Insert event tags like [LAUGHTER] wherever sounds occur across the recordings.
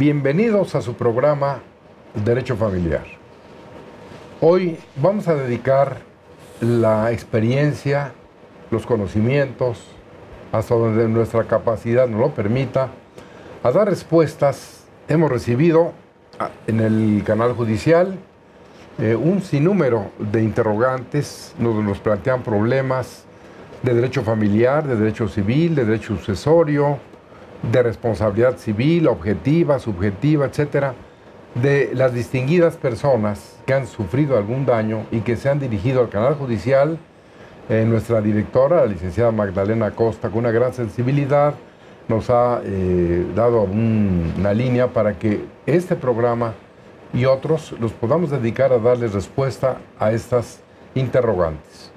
Bienvenidos a su programa Derecho Familiar. Hoy vamos a dedicar la experiencia, los conocimientos, hasta donde nuestra capacidad nos lo permita, a dar respuestas. Hemos recibido ah, en el canal judicial eh, un sinnúmero de interrogantes, donde nos plantean problemas de derecho familiar, de derecho civil, de derecho sucesorio, de responsabilidad civil, objetiva, subjetiva, etcétera, de las distinguidas personas que han sufrido algún daño y que se han dirigido al canal judicial, eh, nuestra directora, la licenciada Magdalena Costa, con una gran sensibilidad, nos ha eh, dado una línea para que este programa y otros los podamos dedicar a darles respuesta a estas interrogantes.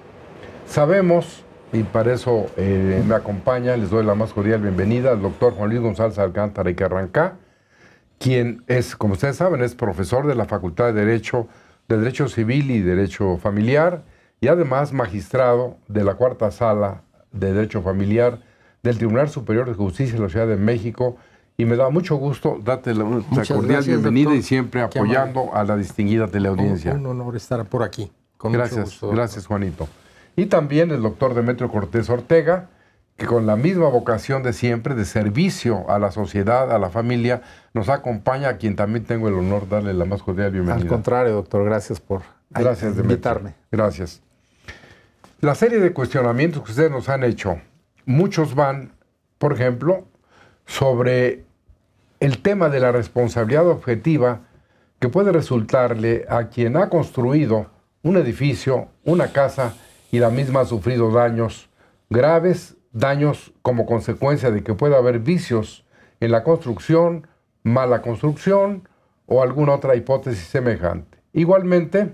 Sabemos y para eso eh, me acompaña, les doy la más cordial bienvenida al doctor Juan Luis González Alcántara y Carrancá, quien es, como ustedes saben, es profesor de la Facultad de Derecho, de Derecho Civil y Derecho Familiar, y además magistrado de la Cuarta Sala de Derecho Familiar del Tribunal Superior de Justicia de la Ciudad de México, y me da mucho gusto darte la, cordial bienvenida y siempre apoyando a la distinguida teleaudiencia. Un, honor estar por aquí. Con gracias, gracias Juanito y también el doctor Demetrio Cortés Ortega, que con la misma vocación de siempre, de servicio a la sociedad, a la familia, nos acompaña, a quien también tengo el honor de darle la más cordial bienvenida. Al contrario, doctor, gracias por invitarme. Gracias. La serie de cuestionamientos que ustedes nos han hecho, muchos van, por ejemplo, sobre el tema de la responsabilidad objetiva que puede resultarle a quien ha construido un edificio, una casa, y la misma ha sufrido daños graves, daños como consecuencia de que pueda haber vicios en la construcción, mala construcción o alguna otra hipótesis semejante. Igualmente,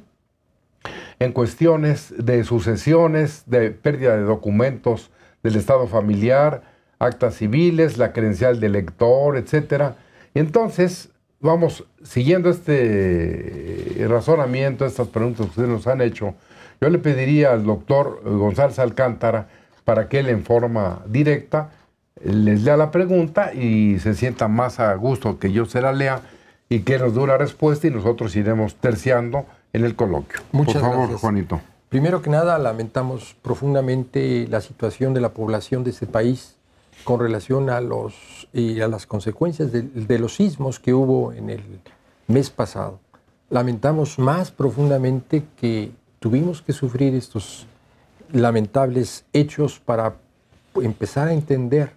en cuestiones de sucesiones, de pérdida de documentos del estado familiar, actas civiles, la credencial del lector, etc. Entonces, vamos, siguiendo este razonamiento, estas preguntas que ustedes nos han hecho, yo le pediría al doctor eh, González Alcántara para que él en forma directa les lea la pregunta y se sienta más a gusto que yo se la lea y que nos dé la respuesta y nosotros iremos terciando en el coloquio. Muchas Por favor, Juanito. Primero que nada, lamentamos profundamente la situación de la población de este país con relación a, los, y a las consecuencias de, de los sismos que hubo en el mes pasado. Lamentamos más profundamente que tuvimos que sufrir estos lamentables hechos para empezar a entender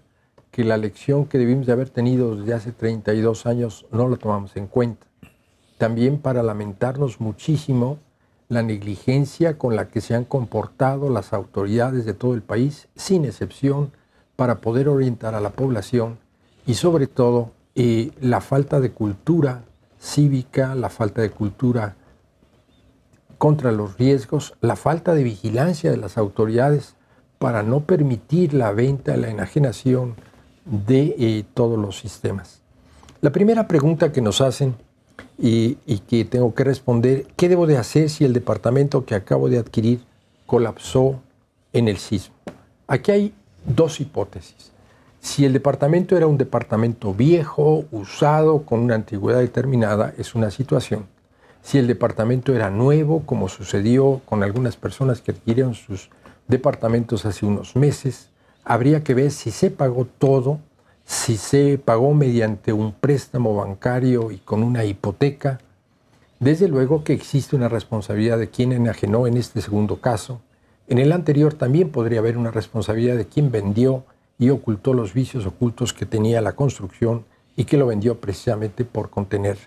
que la lección que debimos de haber tenido desde hace 32 años no la tomamos en cuenta. También para lamentarnos muchísimo la negligencia con la que se han comportado las autoridades de todo el país, sin excepción, para poder orientar a la población y sobre todo eh, la falta de cultura cívica, la falta de cultura contra los riesgos, la falta de vigilancia de las autoridades para no permitir la venta, la enajenación de eh, todos los sistemas. La primera pregunta que nos hacen y, y, que tengo que responder, ¿qué debo de hacer si el departamento que acabo de adquirir colapsó en el sismo? Aquí hay dos hipótesis. Si el departamento era un departamento viejo, usado, con una antigüedad determinada, es una situación si el departamento era nuevo, como sucedió con algunas personas que adquirieron sus departamentos hace unos meses. Habría que ver si se pagó todo, si se pagó mediante un préstamo bancario y con una hipoteca. Desde luego que existe una responsabilidad de quien enajenó en este segundo caso. En el anterior también podría haber una responsabilidad de quien vendió y ocultó los vicios ocultos que tenía la construcción y que lo vendió precisamente por contener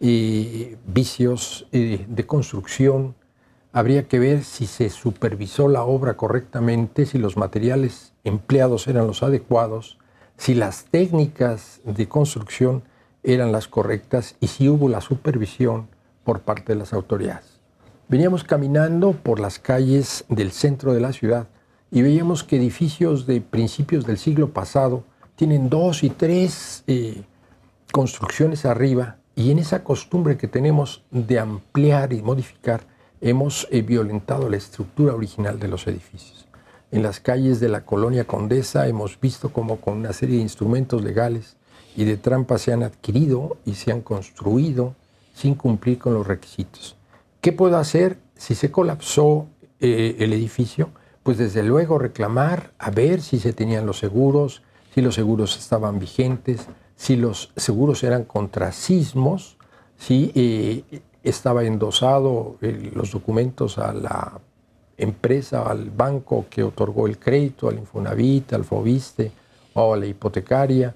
y vicios de construcción. Habría que ver si se supervisó la obra correctamente, si los materiales empleados eran los adecuados, si las técnicas de construcción eran las correctas y si hubo la supervisión por parte de las autoridades. Veníamos caminando por las calles del centro de la ciudad y veíamos que edificios de principios del siglo pasado tienen dos y tres eh, construcciones arriba y en esa costumbre que tenemos de ampliar y modificar, hemos eh, violentado la estructura original de los edificios. En las calles de la colonia Condesa hemos visto cómo con una serie de instrumentos legales y de trampas se han adquirido y se han construido sin cumplir con los requisitos. ¿Qué puedo hacer si se colapsó eh, el edificio? Pues desde luego reclamar, a ver si se tenían los seguros, si los seguros estaban vigentes, si los seguros eran contra sismos, si estaba endosado eh, los documentos a la empresa, al banco que otorgó el crédito, al Infonavit, al Fobiste o a la hipotecaria,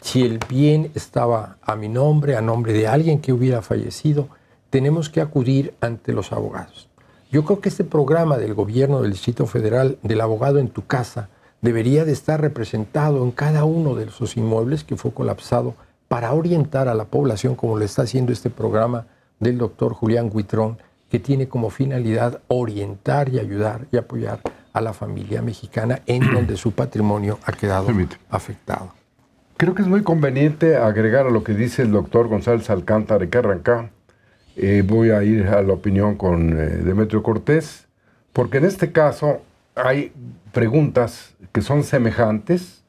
si el bien estaba a mi nombre, a nombre de alguien que hubiera fallecido, tenemos que acudir ante los abogados. Yo creo que este programa del gobierno del Distrito Federal del abogado en tu casa debería de estar representado en cada uno de esos inmuebles que fue colapsado para orientar a la población, como lo está haciendo este programa del doctor Julián Huitrón, que tiene como finalidad orientar y ayudar y apoyar a la familia mexicana en [CLEARS THROAT] donde su patrimonio ha quedado afectado. Creo que es muy conveniente agregar a lo que dice el doctor González Alcántara que arranca. Eh, voy a ir a la opinión con eh, Demetrio Cortés, porque en este caso hay preguntas que son semejantes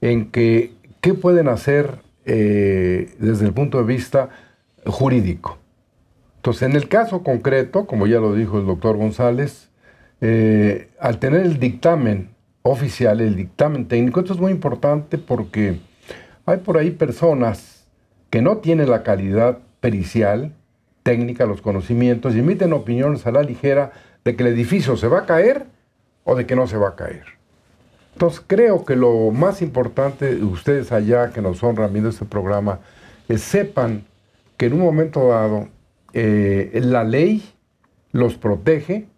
en que qué pueden hacer eh, desde el punto de vista jurídico. Entonces, en el caso concreto, como ya lo dijo el doctor González, eh, al tener el dictamen oficial, el dictamen técnico, esto es muy importante porque hay por ahí personas que no tienen la calidad pericial, técnica, los conocimientos, y emiten opiniones a la ligera de que el edificio se va a caer o de que no se va a caer. Entonces creo que lo más importante, ustedes allá que nos honran viendo este programa, sepan que en un momento dado eh, la ley los protege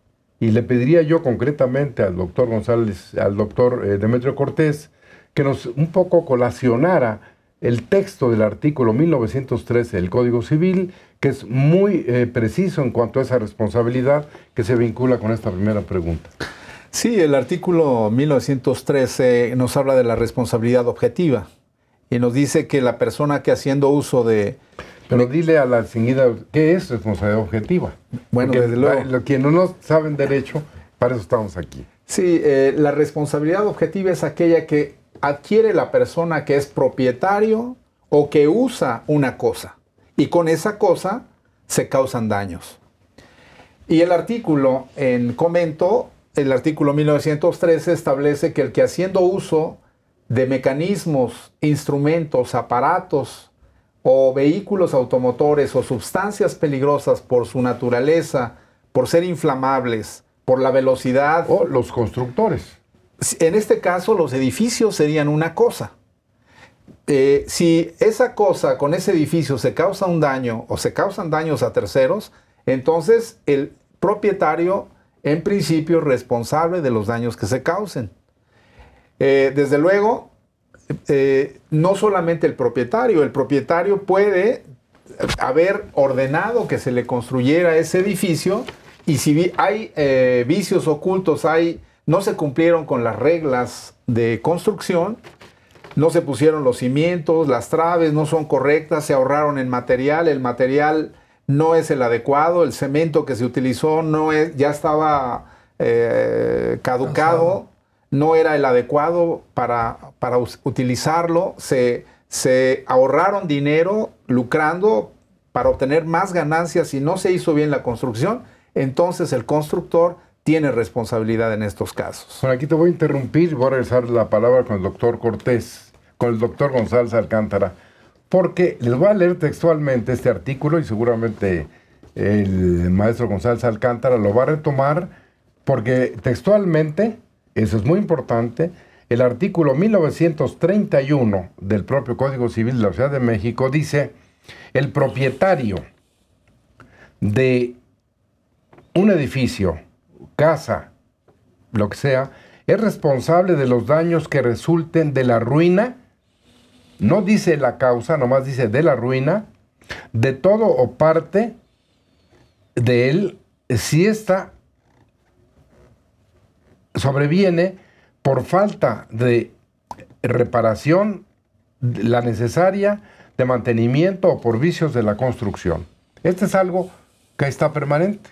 y le pediría yo concretamente al doctor González, al doctor eh, Demetrio Cortés, que nos un poco colacionara el texto del artículo 1913 del Código Civil, que es muy eh, preciso en cuanto a esa responsabilidad que se vincula con esta primera pregunta. Sí, el artículo 1913 nos habla de la responsabilidad objetiva y nos dice que la persona que haciendo uso de... Pero dile a la enseguida, ¿qué es responsabilidad objetiva? Bueno, desde luego... Los que no saben derecho, para eso estamos aquí. Sí, eh, la responsabilidad objetiva es aquella que adquiere la persona que es propietario o que usa una cosa. Y con esa cosa se causan daños. Y el artículo en comento el artículo 1913 establece que el que haciendo uso de mecanismos, instrumentos, aparatos o vehículos automotores o sustancias peligrosas por su naturaleza, por ser inflamables, por la velocidad. O los constructores. En este caso, los edificios serían una cosa. Eh, si esa cosa con ese edificio se causa un daño o se causan daños a terceros, entonces el propietario en principio responsable de los daños que se causen. Eh, desde luego, eh, no solamente el propietario, el propietario puede haber ordenado que se le construyera ese edificio y si hay eh, vicios ocultos, hay, no se cumplieron con las reglas de construcción, no se pusieron los cimientos, las traves no son correctas, se ahorraron en material, el material no es el adecuado, el cemento que se utilizó no ya estaba eh, caducado, no era el adecuado para, utilizarlo, se, ahorraron dinero lucrando para obtener más ganancias y no se hizo bien la construcción, entonces el constructor tiene responsabilidad en estos casos. Bueno, aquí te voy a interrumpir, voy a regresar la palabra con el doctor Cortés, con el doctor González Alcántara porque les voy a leer textualmente este artículo y seguramente el maestro González Alcántara lo va a retomar, porque textualmente, eso es muy importante, el artículo 1931 del propio Código Civil de la Ciudad de México dice, el propietario de un edificio, casa, lo que sea, es responsable de los daños que resulten de la ruina, no dice la causa, nomás dice de la ruina, de todo o parte de él, si ésta sobreviene por falta de reparación, la necesaria, de mantenimiento o por vicios de la construcción. Este es algo que está permanente.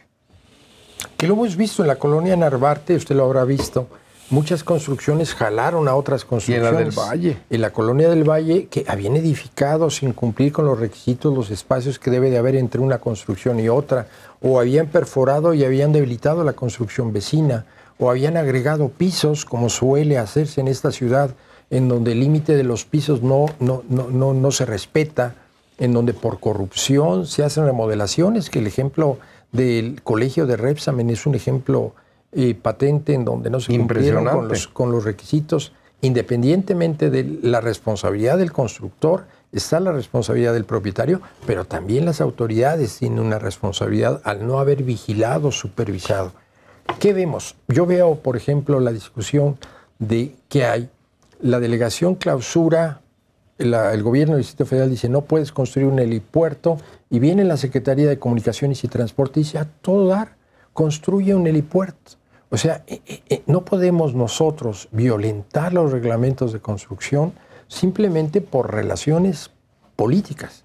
Que lo hemos visto en la colonia Narvarte, usted lo habrá visto, muchas construcciones jalaron a otras construcciones. Y la del Valle. En la colonia del Valle, que habían edificado sin cumplir con los requisitos, los espacios que debe de haber entre una construcción y otra, o habían perforado y habían debilitado la construcción vecina, o habían agregado pisos, como suele hacerse en esta ciudad, en donde el límite de los pisos no, no, no, no, no se respeta, en donde por corrupción se hacen remodelaciones, que el ejemplo del colegio de Repsamen es un ejemplo patente en donde no se cumplieron con los, requisitos. Independientemente de la responsabilidad del constructor, está la responsabilidad del propietario, pero también las autoridades tienen una responsabilidad al no haber vigilado, supervisado. ¿Qué vemos? Yo veo, por ejemplo, la discusión de que hay. La delegación clausura, el gobierno del Distrito Federal dice, no puedes construir un helipuerto, y viene la Secretaría de Comunicaciones y Transporte y dice, a todo dar, construye un helipuerto. O sea, eh, eh, eh, no podemos nosotros violentar los reglamentos de construcción simplemente por relaciones políticas.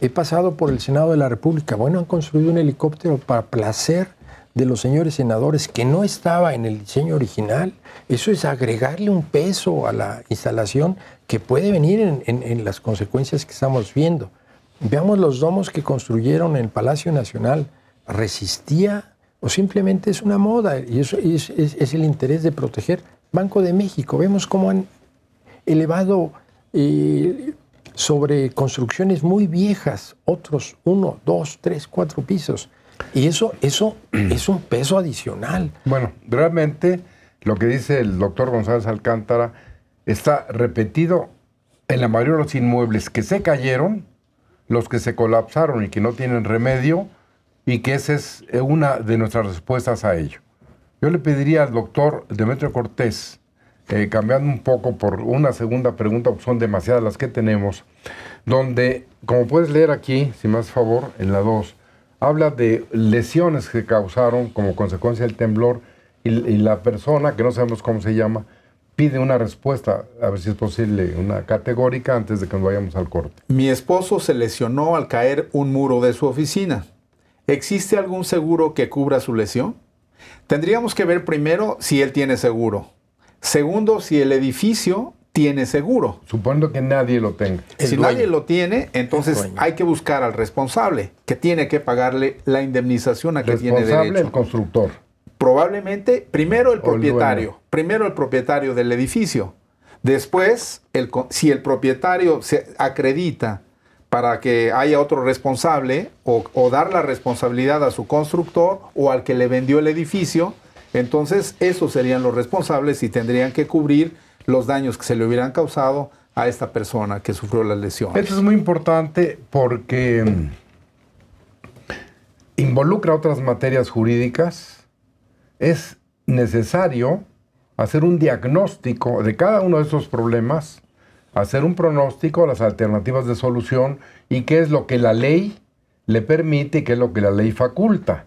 He pasado por el Senado de la República. Bueno, han construido un helicóptero para placer de los señores senadores que no estaba en el diseño original. Eso es agregarle un peso a la instalación que puede venir en, las consecuencias que estamos viendo. Veamos los domos que construyeron en el Palacio Nacional. Resistía o simplemente es una moda y eso es, el interés de proteger Banco de México. Vemos cómo han elevado eh, sobre construcciones muy viejas otros uno, dos, tres, cuatro pisos. Y eso, eso mm. es un peso adicional. Bueno, realmente lo que dice el doctor González Alcántara está repetido en la mayoría de los inmuebles que se cayeron, los que se colapsaron y que no tienen remedio, y que esa es eh, una de nuestras respuestas a ello. Yo le pediría al doctor Demetrio Cortés, eh, cambiando un poco por una segunda pregunta, son demasiadas las que tenemos, donde, como puedes leer aquí, si más favor, en la 2, habla de lesiones que causaron como consecuencia del temblor y la persona, que no sabemos cómo se llama, pide una respuesta, a ver si es posible, una categórica antes de que nos vayamos al corte. Mi esposo se lesionó al caer un muro de su oficina. ¿Existe algún seguro que cubra su lesión? Tendríamos que ver primero si él tiene seguro. Segundo, si el edificio tiene seguro. Supongo que nadie lo tenga. si nadie lo tiene, entonces hay que buscar al responsable, que tiene que pagarle la indemnización a que tiene derecho. el constructor. Probablemente primero el propietario, primero el propietario del edificio. Después, si el propietario se acredita para que haya otro responsable o, dar la responsabilidad a su constructor o al que le vendió el edificio. Entonces, esos serían los responsables y tendrían que cubrir los daños que se le hubieran causado a esta persona que sufrió las lesiones. Esto es muy importante porque mm, involucra otras materias jurídicas. Es necesario hacer un diagnóstico de cada uno de esos problemas hacer un pronóstico, las alternativas de solución y qué es lo que la ley le permite y qué es lo que la ley faculta.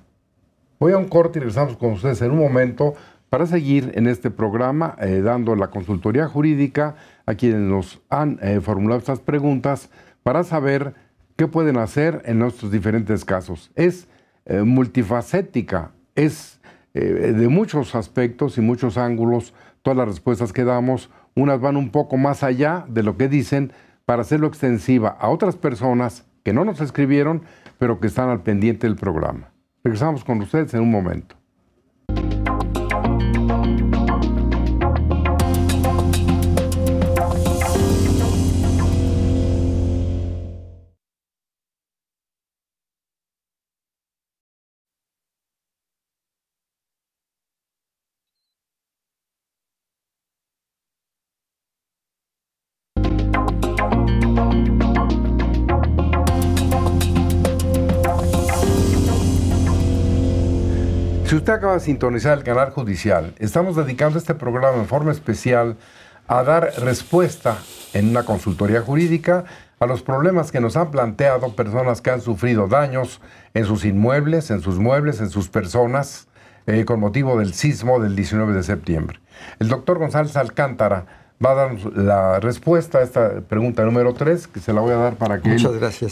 Voy a un corte y regresamos con ustedes en un momento para seguir en este programa eh, dando la consultoría jurídica a quienes nos han eh, formulado estas preguntas para saber qué pueden hacer en nuestros diferentes casos. Es eh, multifacética, es de muchos aspectos y muchos ángulos todas las respuestas que damos unas van un poco más allá de lo que dicen para hacerlo extensiva a otras personas que no nos escribieron, pero que están al pendiente del programa. Regresamos con ustedes en un momento. usted acaba de sintonizar el canal judicial, estamos dedicando este programa en forma especial a dar respuesta en una consultoría jurídica a los problemas que nos han planteado personas que han sufrido daños en sus inmuebles, en sus muebles, en sus personas, eh, con motivo del sismo del 19 de septiembre. El doctor González Alcántara va a dar la respuesta a esta pregunta número 3, que se la voy a dar para que él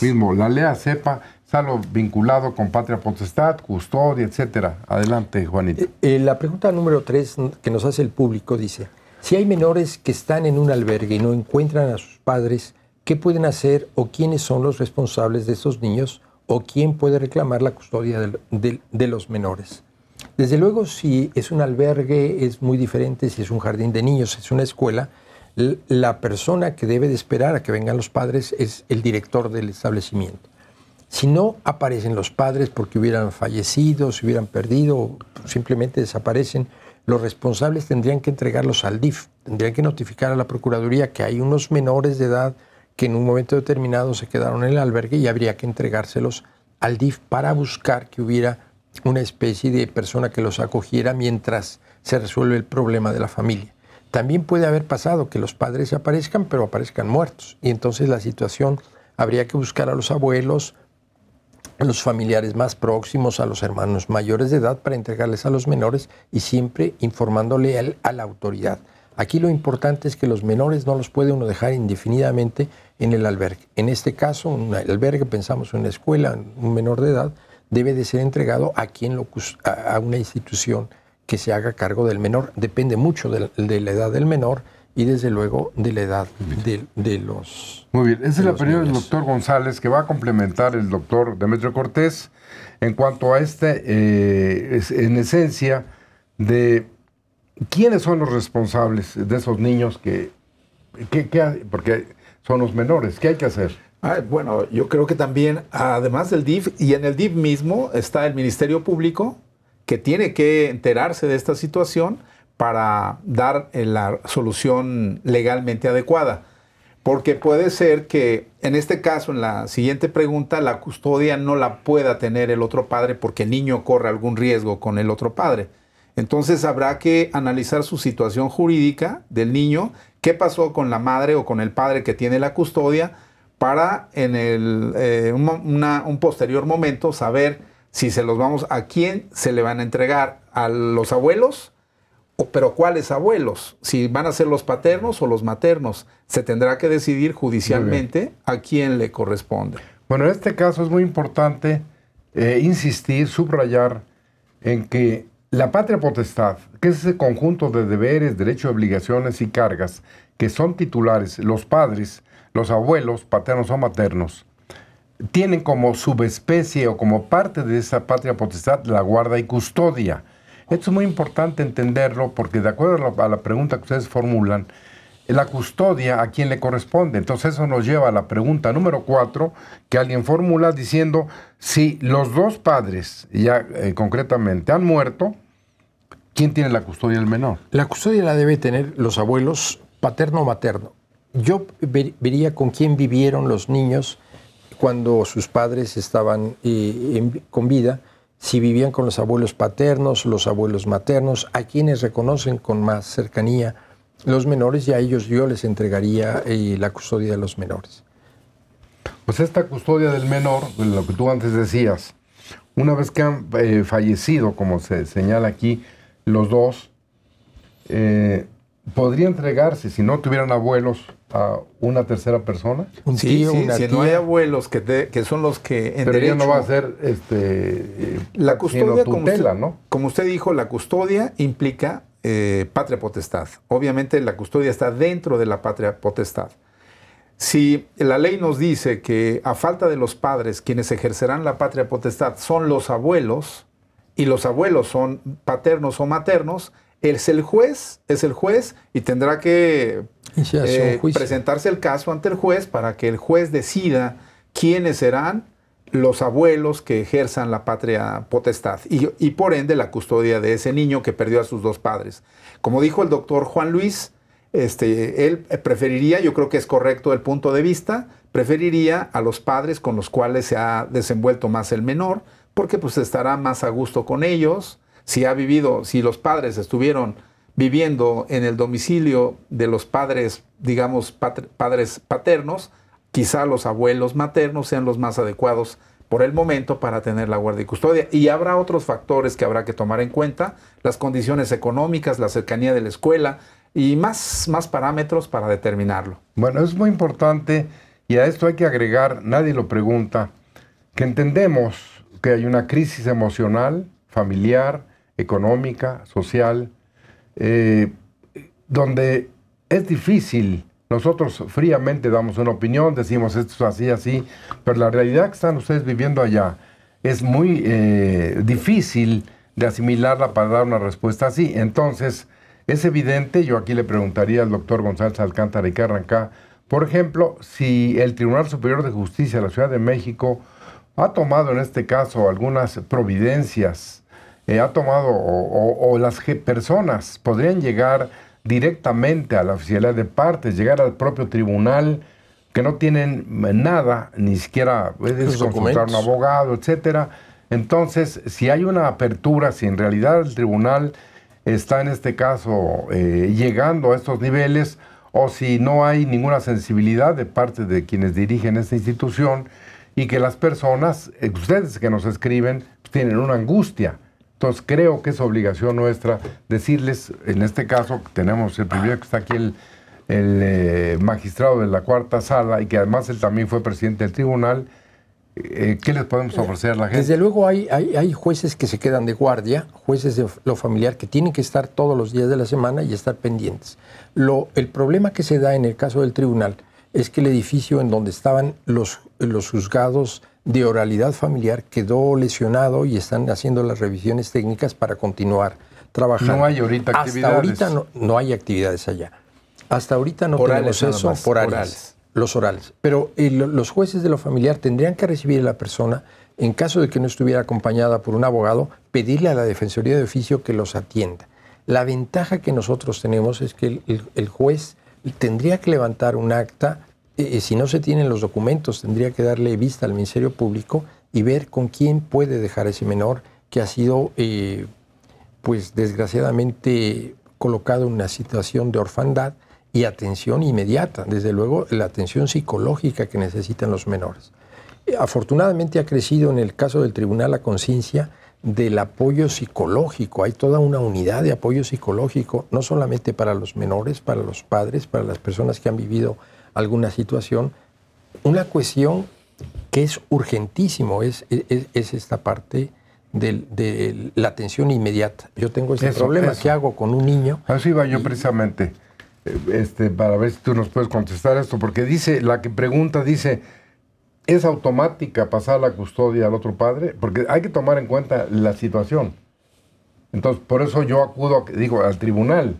mismo la lea, sepa, salvo vinculado con patria potestad, custodia, etcétera. Adelante, Juanito. Eh, eh, la pregunta número 3 que nos hace el público dice, si hay menores que están en un albergue y no encuentran a sus padres, ¿qué pueden hacer o quiénes son los responsables de esos niños o quién puede reclamar la custodia de los menores? Desde luego, si es un albergue, es muy diferente, si es un jardín de niños, es una escuela, la persona que debe de esperar a que vengan los padres es el director del establecimiento. Si no aparecen los padres porque hubieran fallecido, se hubieran perdido, o simplemente desaparecen, los responsables tendrían que entregarlos al DIF, tendrían que notificar a la Procuraduría que hay unos menores de edad que en un momento determinado se quedaron en el albergue y habría que entregárselos al DIF para buscar que hubiera una especie de persona que los acogiera mientras se resuelve el problema de la familia. También puede haber pasado que los padres aparezcan, pero aparezcan muertos. Y entonces la situación habría que buscar a los abuelos, a los familiares más próximos, a los hermanos mayores de edad para entregarles a los menores y siempre informándole a la autoridad. Aquí lo importante es que los menores no los puede uno dejar indefinidamente en el albergue. En este caso, un albergue, pensamos en una escuela, un menor de edad, debe de ser entregado a, quien a una institución que se haga cargo del menor. Depende mucho de, la edad del menor y desde luego de la edad de, los... Muy bien, esa es la opinión del doctor González que va a complementar el doctor Demetrio Cortés en cuanto a este, eh, en esencia, de quiénes son los responsables de esos niños que, que, que porque son los menores, ¿qué hay que hacer? Ah, bueno, yo creo que también, además del DIF, y en el DIF mismo está el Ministerio Público, que tiene que enterarse de esta situación para dar eh, la solución legalmente adecuada. Porque puede ser que en este caso, en la siguiente pregunta, la custodia no la pueda tener el otro padre porque el niño corre algún riesgo con el otro padre. Entonces habrá que analizar su situación jurídica del niño, qué pasó con la madre o con el padre que tiene la custodia, para en el, eh, un posterior momento saber si se los vamos a quién se le van a entregar, a los abuelos, o, pero cuáles abuelos, si van a ser los paternos o los maternos. Se tendrá que decidir judicialmente a quién le corresponde. Bueno, en este caso es muy importante eh, insistir, subrayar en que la patria potestad, que es ese conjunto de deberes, derechos, obligaciones y cargas que son titulares los padres, los abuelos, paternos o maternos, tienen como subespecie o como parte de esa patria potestad la guarda y custodia. Esto es muy importante entenderlo porque de acuerdo a la pregunta que ustedes formulan, la custodia a quién le corresponde. Entonces eso nos lleva a la pregunta número cuatro que alguien formula diciendo, si los dos padres ya eh, concretamente han muerto, ¿quién tiene la custodia del menor? La custodia la debe tener los abuelos paterno o materno yo vería con quién vivieron los niños cuando sus padres estaban eh, con vida, si vivían con los abuelos paternos, los abuelos maternos, a quienes reconocen con más cercanía los menores y a ellos yo les entregaría eh, la custodia de los menores. Pues esta custodia del menor, lo que tú antes decías, una vez que han eh, fallecido, como se señala aquí, los dos, podría entregarse si no tuvieran abuelos a una tercera persona. sí, si no hay abuelos que, son los que en Pero no va a ser este eh, la custodia tutela, como usted, ¿no? Como usted dijo, la custodia implica eh, patria potestad. Obviamente la custodia está dentro de la patria potestad. Si la ley nos dice que a falta de los padres quienes ejercerán la patria potestad son los abuelos y los abuelos son paternos o maternos, es el juez, es el juez y tendrá que eh, presentarse el caso ante el juez para que el juez decida quiénes serán los abuelos que ejerzan la patria potestad y, por ende la custodia de ese niño que perdió a sus dos padres. Como dijo el doctor Juan Luis, este, él preferiría, yo creo que es correcto el punto de vista, preferiría a los padres con los cuales se ha desenvuelto más el menor, porque pues estará más a gusto con ellos, si ha vivido, si los padres estuvieron viviendo en el domicilio de los padres, digamos, padres paternos, quizá los abuelos maternos sean los más adecuados por el momento para tener la guardia y custodia. Y habrá otros factores que habrá que tomar en cuenta, las condiciones económicas, la cercanía de la escuela y más, más parámetros para determinarlo. Bueno, es muy importante y a esto hay que agregar, nadie lo pregunta, que entendemos que hay una crisis emocional, familiar, económica, social, eh, donde es difícil. Nosotros fríamente damos una opinión, decimos esto así, así, pero la realidad que están ustedes viviendo allá es muy eh, difícil de asimilarla para dar una respuesta así. Entonces, es evidente, yo aquí le preguntaría al doctor González Alcántara y que arranca, por ejemplo, si el Tribunal Superior de Justicia de la Ciudad de México ha tomado en este caso algunas providencias ha tomado o, las personas podrían llegar directamente a la oficialidad de partes, llegar al propio tribunal, que no tienen nada, ni siquiera eh, es consultar un abogado, etcétera. Entonces, si hay una apertura, si en realidad el tribunal está en este caso eh, llegando a estos niveles, o si no hay ninguna sensibilidad de parte de quienes dirigen esta institución y que las personas, eh, ustedes que nos escriben, pues, tienen una angustia entonces creo que es obligación nuestra decirles, en este caso tenemos el primero que está aquí el, eh, magistrado de la cuarta sala y que además él también fue presidente del tribunal, eh, eh, ¿qué les podemos ofrecer a la gente? Desde luego hay, hay, jueces que se quedan de guardia, jueces de lo familiar que tienen que estar todos los días de la semana y estar pendientes. Lo, el problema que se da en el caso del tribunal es que el edificio en donde estaban los, los juzgados de oralidad familiar quedó lesionado y están haciendo las revisiones técnicas para continuar trabajando. No hay ahorita actividades. Hasta ahorita no, hay actividades allá. Hasta ahorita no tenemos eso por orales. Los orales. Pero eh, los jueces de lo familiar tendrían que recibir a la persona, en caso de que no estuviera acompañada por un abogado, pedirle a la Defensoría de Oficio que los atienda. La ventaja que nosotros tenemos es que el juez tendría que levantar un acta eh, eh, si no se tienen los documentos, tendría que darle vista al Ministerio Público y ver con quién puede dejar a ese menor que ha sido, eh, pues desgraciadamente, colocado en una situación de orfandad y atención inmediata, desde luego la atención psicológica que necesitan los menores. Afortunadamente ha crecido en el caso del tribunal la conciencia del apoyo psicológico, hay toda una unidad de apoyo psicológico, no solamente para los menores, para los padres, para las personas que han vivido alguna situación. Una cuestión que es urgentísimo es, es, esta parte de, la atención inmediata. Yo tengo este problema, ¿qué hago con un niño? Así va yo precisamente, eh, este, para ver si tú nos puedes contestar esto, porque dice, la que pregunta dice, ¿es automática pasar la custodia al otro padre? Porque hay que tomar en cuenta la situación. Entonces, por eso yo acudo, digo, al tribunal.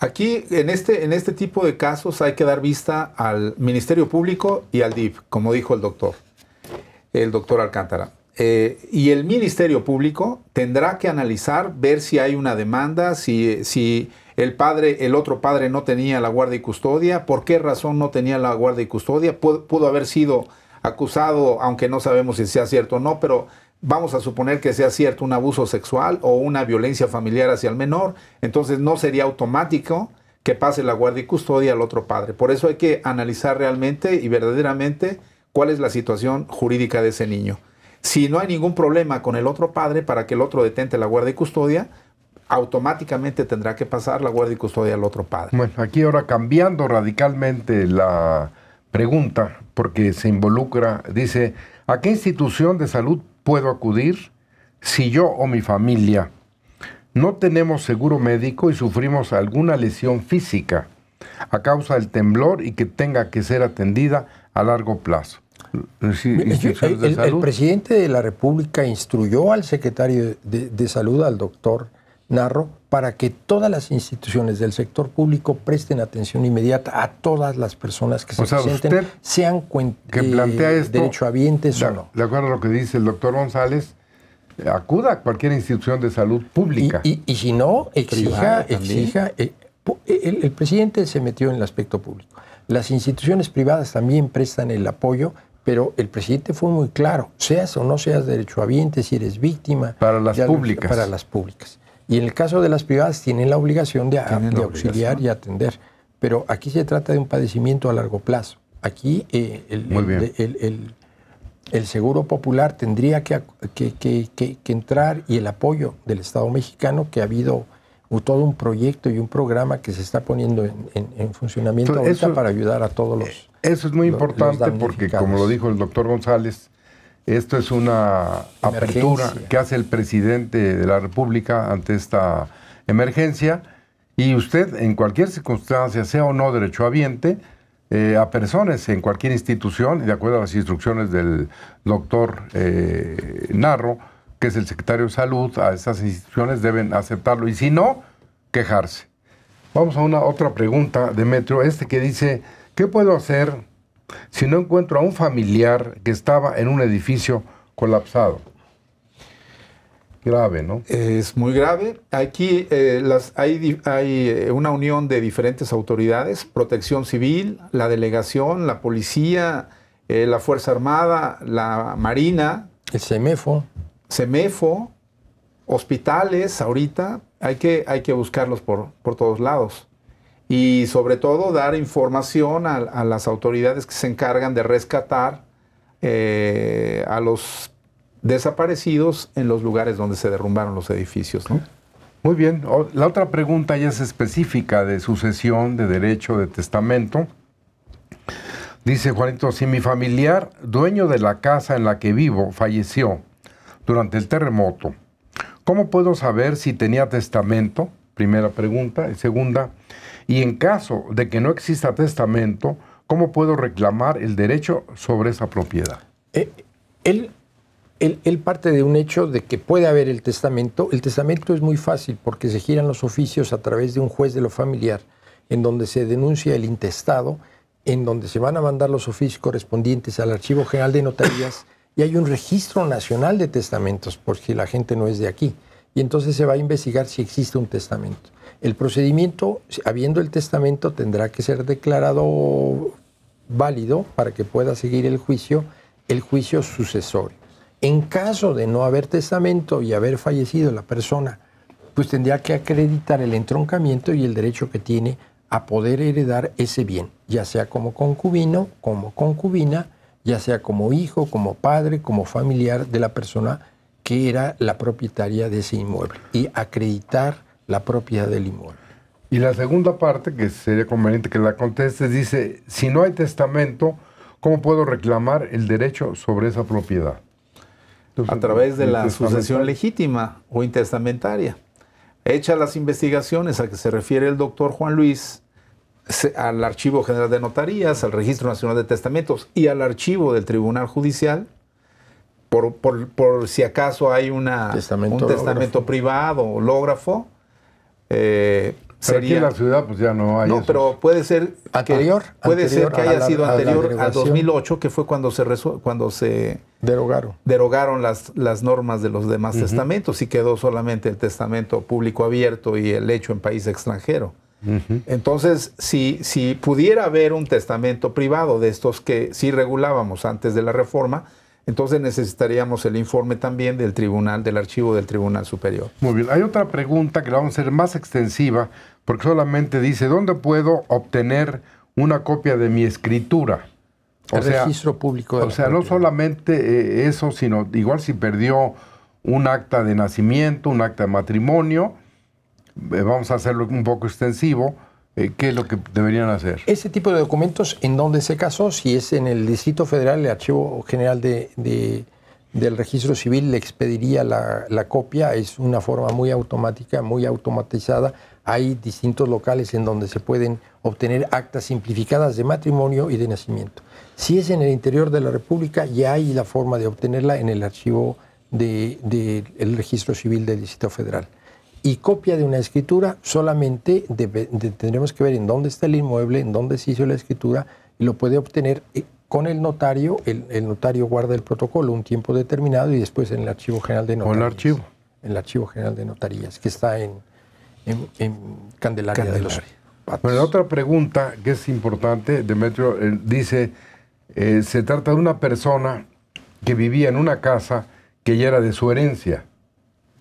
Aquí, en este, en este tipo de casos, hay que dar vista al Ministerio Público y al DIP, como dijo el doctor, el doctor Alcántara. Eh, y el Ministerio Público tendrá que analizar, ver si hay una demanda, si, el padre, el otro padre no tenía la guardia y custodia, por qué razón no tenía la guardia y custodia, pudo haber sido acusado, aunque no sabemos si sea cierto o no, pero vamos a suponer que sea cierto un abuso sexual o una violencia familiar hacia el menor, entonces no sería automático que pase la guardia y custodia al otro padre. Por eso hay que analizar realmente y verdaderamente cuál es la situación jurídica de ese niño. Si no hay ningún problema con el otro padre para que el otro detente la guardia y custodia, automáticamente tendrá que pasar la guardia y custodia al otro padre. Bueno, aquí ahora cambiando radicalmente la pregunta, porque se involucra, dice, ¿a qué institución de salud puedo acudir si yo o mi familia no tenemos seguro médico y sufrimos alguna lesión física a causa del temblor y que tenga que ser atendida a largo plazo? el, presidente de la República instruyó al secretario de Salud, al doctor narro, para que todas las instituciones del sector público presten atención inmediata a todas las personas que se presenten, sean que plantea eh, derechohabientes de, o no. De acuerdo a lo que dice el doctor González, acuda a cualquier institución de salud pública. Y, si no, exija, exija. Eh, el, presidente se metió en el aspecto público. Las instituciones privadas también prestan el apoyo, pero el presidente fue muy claro, seas o no seas derechohabiente, si eres víctima. Para las públicas. Para las públicas. Y en el caso de las privadas tienen la obligación de, auxiliar y atender. Pero aquí se trata de un padecimiento a largo plazo. Aquí eh, el, seguro popular tendría que, entrar y el apoyo del Estado mexicano, que ha habido todo un proyecto y un programa que se está poniendo en, funcionamiento para ayudar a todos los. Eh, eso es muy importante porque, como lo dijo el doctor González, esto es una apertura que hace el presidente de la República ante esta emergencia y usted en cualquier circunstancia, sea o no derechohabiente, eh, a personas en cualquier institución, de acuerdo a las instrucciones del doctor eh, Narro, que es el secretario de salud, a esas instituciones deben aceptarlo y si no, quejarse. Vamos a una otra pregunta, de Metro este que dice, ¿qué puedo hacer si no encuentro a un familiar que estaba en un edificio colapsado? Grave, ¿no? Es muy grave. Aquí eh, hay, eh, una unión de diferentes autoridades, protección civil, la delegación, la policía, eh, la Fuerza Armada, la Marina. El CEMEFO. CEMEFO, hospitales ahorita. Hay que, hay que buscarlos por todos lados y sobre todo dar información a, las autoridades que se encargan de rescatar eh, a los desaparecidos en los lugares donde se derrumbaron los edificios. Muy bien. La otra pregunta ya es específica de sucesión, de derecho, de testamento. Dice Juanito, si mi familiar, dueño de la casa en la que vivo, falleció durante el terremoto, ¿cómo puedo saber si tenía testamento Primera pregunta. Segunda, y en caso de que no exista testamento, ¿cómo puedo reclamar el derecho sobre esa propiedad? Eh, él, parte de un hecho de que puede haber el testamento. El testamento es muy fácil porque se giran los oficios a través de un juez de lo familiar, en donde se denuncia el intestado, en donde se van a mandar los oficios correspondientes al Archivo General de Notarías y hay un registro nacional de testamentos, porque la gente no es de aquí y entonces se va a investigar si existe un testamento. El procedimiento, habiendo el testamento, tendrá que ser declarado válido para que pueda seguir el juicio, el juicio sucesorio. En caso de no haber testamento y haber fallecido la persona, pues tendría que acreditar el entroncamiento y el derecho que tiene a poder heredar ese bien, ya sea como concubino, como concubina, ya sea como hijo, como padre, como familiar de la persona que era la propietaria de ese inmueble y acreditar la propiedad del inmueble. Y la segunda parte, que sería conveniente que la contestes, dice, si no hay testamento, ¿cómo puedo reclamar el derecho sobre esa propiedad? a través de la sucesión legítima o intestamentaria. Hecha las investigaciones a que se refiere el doctor Juan Luis, al Archivo General de Notarías, al Registro Nacional de Testamentos y al Archivo del Tribunal Judicial, por, por, si acaso hay una, un testamento privado, hológrafo. Eh, sería, en la ciudad pues ya no hay. No, pero puede ser anterior, puede ser que haya sido anterior al 2008, que fue cuando se cuando se derogaron derogaron las las normas de los demás testamentos y quedó solamente el testamento público abierto y el hecho en país extranjero. Entonces, si, si pudiera haber un testamento privado de estos que sí regulábamos antes de la reforma, entonces necesitaríamos el informe también del tribunal, del archivo del Tribunal Superior. Muy bien, hay otra pregunta que la vamos a hacer más extensiva, porque solamente dice, ¿dónde puedo obtener una copia de mi escritura? O registro público. o sea, no solamente eh, eso, sino igual si perdió un acta de nacimiento, un acta de matrimonio, eh, vamos a hacerlo un poco extensivo, eh, ¿qué es lo que deberían hacer? Ese tipo de documentos, ¿en donde se casó? Si es en el Distrito Federal, el Archivo General de, del Registro Civil le expediría la, copia. Es una forma muy automática, muy automatizada. Hay distintos locales en donde se pueden obtener actas simplificadas de matrimonio y de nacimiento. Si es en el interior de la República, ya hay la forma de obtenerla en el archivo del de, registro civil del Distrito Federal y copia de una escritura, solamente tendremos que ver en dónde está el inmueble, en dónde se hizo la escritura, y lo puede obtener eh, con el notario. El, notario guarda el protocolo un tiempo determinado y después en el Archivo General de Notarías. O el archivo. En el Archivo General de Notarías, que está en, en, en Candelaria, de los Bueno, otra pregunta que es importante, Demetrio, eh, dice, eh, se trata de una persona que vivía en una casa que ya era de su herencia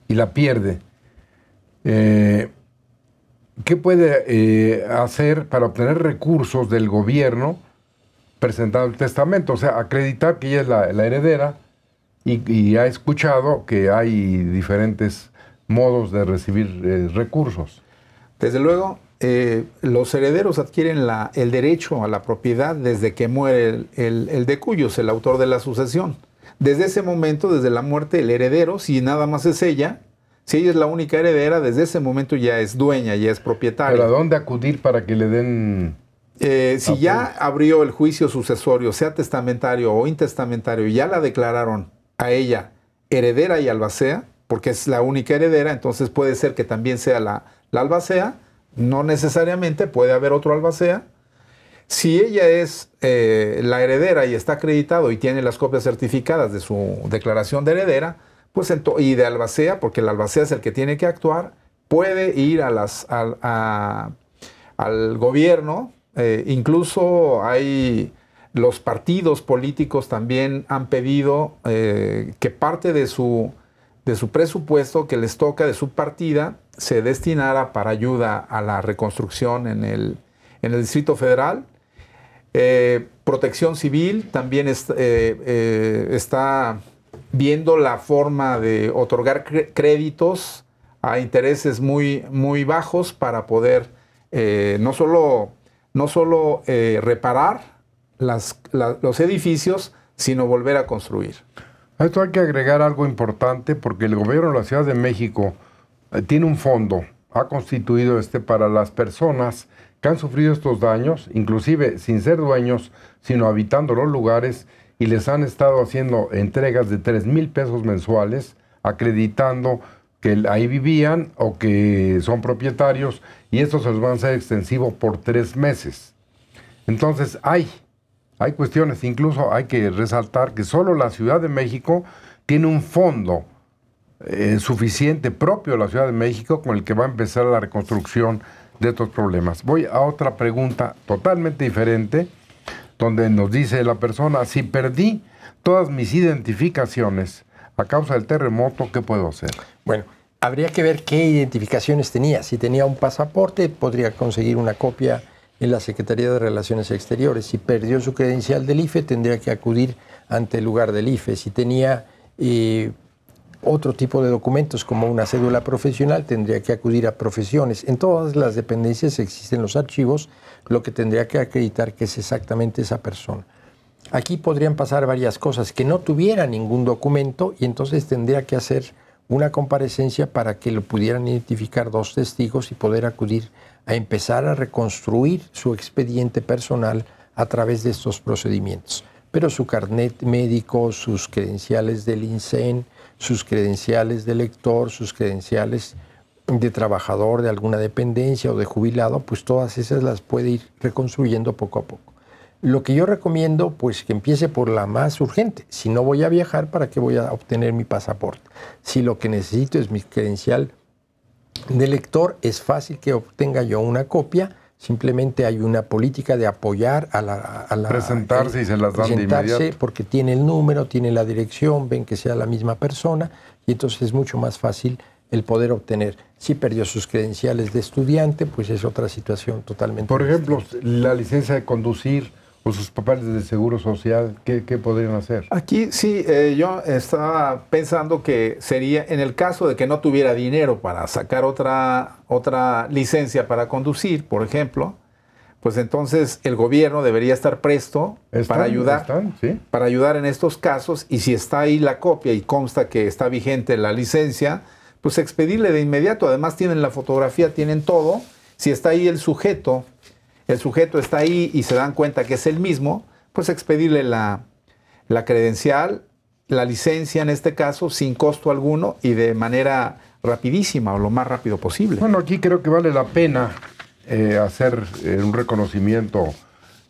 y la pierde eh, ¿Qué puede eh, hacer para obtener recursos del gobierno presentando el testamento? O sea, acreditar que ella es la, heredera y, ha escuchado que hay diferentes modos de recibir eh, recursos. Desde luego, los herederos adquieren el derecho a la propiedad desde que muere el, el, de cuyos, el autor de la sucesión. Desde ese momento, desde la muerte, el heredero, si nada más es ella, si ella es la única heredera, desde ese momento ya es dueña, ya es propietaria. ¿Pero a dónde acudir para que le den eh, si ya abrió el juicio sucesorio, sea testamentario o intestamentario, y ya la declararon a ella heredera y albacea, porque es la única heredera, entonces puede ser que también sea la, albacea, no necesariamente, puede haber otro albacea. Si ella es eh, la heredera y está acreditado y tiene las copias certificadas de su declaración de heredera, pues y de albacea, porque el albacea es el que tiene que actuar, puede ir al gobierno, eh, incluso hay los partidos políticos también han pedido eh, que parte de su, de su presupuesto que les toca, de su partida, se destinara para ayuda a la reconstrucción en el, en el Distrito Federal. Eh, protección civil también está viendo la forma de otorgar créditos a intereses muy, muy bajos para poder eh, no solo, no solo eh, reparar los edificios, sino volver a construir. A esto hay que agregar algo importante porque el gobierno de la Ciudad de México eh, tiene un fondo, ha constituido este para las personas que han sufrido estos daños, inclusive sin ser dueños, sino habitando los lugares y les han estado haciendo entregas de 3 mil pesos mensuales, acreditando que ahí vivían o que son propietarios y estos se los van a hacer extensivo por tres meses. Entonces hay, hay cuestiones, incluso hay que resaltar que solo la Ciudad de México tiene un fondo eh, suficiente propio de la Ciudad de México con el que va a empezar la reconstrucción de estos problemas. Voy a otra pregunta totalmente diferente donde nos dice la persona, si perdí todas mis identificaciones a causa del terremoto, ¿qué puedo hacer? Bueno, habría que ver qué identificaciones tenía. Si tenía un pasaporte, podría conseguir una copia en la Secretaría de Relaciones Exteriores. Si perdió su credencial del IFE, tendría que acudir ante el lugar del IFE. Si tenía eh, otro tipo de documentos como una cédula profesional, tendría que acudir a profesiones. En todas las dependencias existen los archivos lo que tendría que acreditar que es exactamente esa persona. Aquí podrían pasar varias cosas, que no tuviera ningún documento y entonces tendría que hacer una comparecencia para que lo pudieran identificar dos testigos y poder acudir a empezar a reconstruir su expediente personal a través de estos procedimientos. Pero su carnet médico, sus credenciales del INSEN, sus credenciales de lector, sus credenciales de trabajador de alguna dependencia o de jubilado, pues todas esas las puede ir reconstruyendo poco a poco. Lo que yo recomiendo, pues que empiece por la más urgente. Si no voy a viajar, ¿para qué voy a obtener mi pasaporte? Si lo que necesito es mi credencial de lector, es fácil que obtenga yo una copia. Simplemente hay una política de apoyar a la... presentarse eh, y se las dan de Porque tiene el número, tiene la dirección, ven que sea la misma persona y entonces es mucho más fácil el poder obtener. Si perdió sus credenciales de estudiante, pues es otra situación totalmente. Por ejemplo, la licencia de conducir o sus papeles de seguro social, ¿qué, podrían hacer? Aquí sí, eh, yo estaba pensando que sería, en el caso de que no tuviera dinero para sacar otra, otra licencia para conducir, por ejemplo, pues entonces el gobierno debería estar presto para ayudar para ayudar en estos casos y si está ahí la copia y consta que está vigente la licencia, pues expedirle de inmediato. Además tienen la fotografía, tienen todo. Si está ahí el sujeto, el sujeto está ahí y se dan cuenta que es el mismo, pues expedirle la, credencial, la licencia en este caso, sin costo alguno y de manera rapidísima o lo más rápido posible. Bueno, aquí creo que vale la pena eh, hacer eh, un reconocimiento,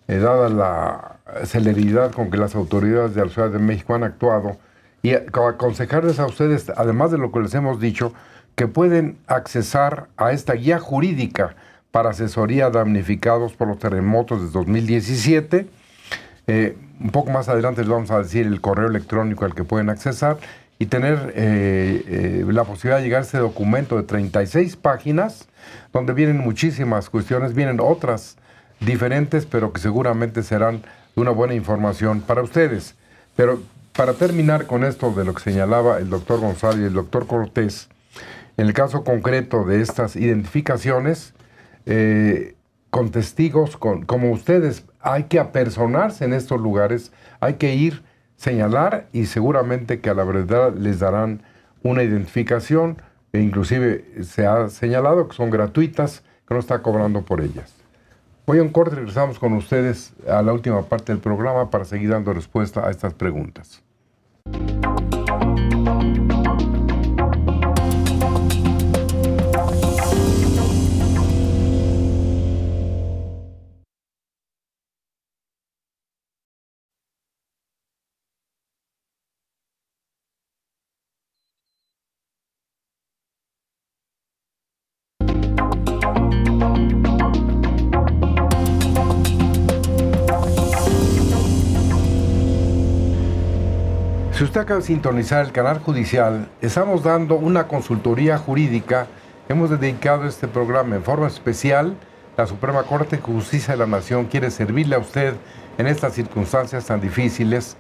eh, dada la celeridad con que las autoridades de la Ciudad de México han actuado y aconsejarles a ustedes, además de lo que les hemos dicho, que pueden accesar a esta guía jurídica para asesoría a damnificados por los terremotos de 2017. Eh, un poco más adelante les vamos a decir el correo electrónico al que pueden accesar y tener eh, eh, la posibilidad de llegar a este documento de 36 páginas, donde vienen muchísimas cuestiones, vienen otras diferentes, pero que seguramente serán de una buena información para ustedes. Pero para terminar con esto de lo que señalaba el doctor González y el doctor Cortés, en el caso concreto de estas identificaciones, eh, con testigos, con, como ustedes, hay que apersonarse en estos lugares, hay que ir, señalar y seguramente que a la verdad les darán una identificación e inclusive se ha señalado que son gratuitas, que no está cobrando por ellas. Voy a un corte y regresamos con ustedes a la última parte del programa para seguir dando respuesta a estas preguntas. Thank you. usted acaba de sintonizar el canal judicial, estamos dando una consultoría jurídica. Hemos dedicado este programa en forma especial. La Suprema Corte de Justicia de la Nación quiere servirle a usted en estas circunstancias tan difíciles.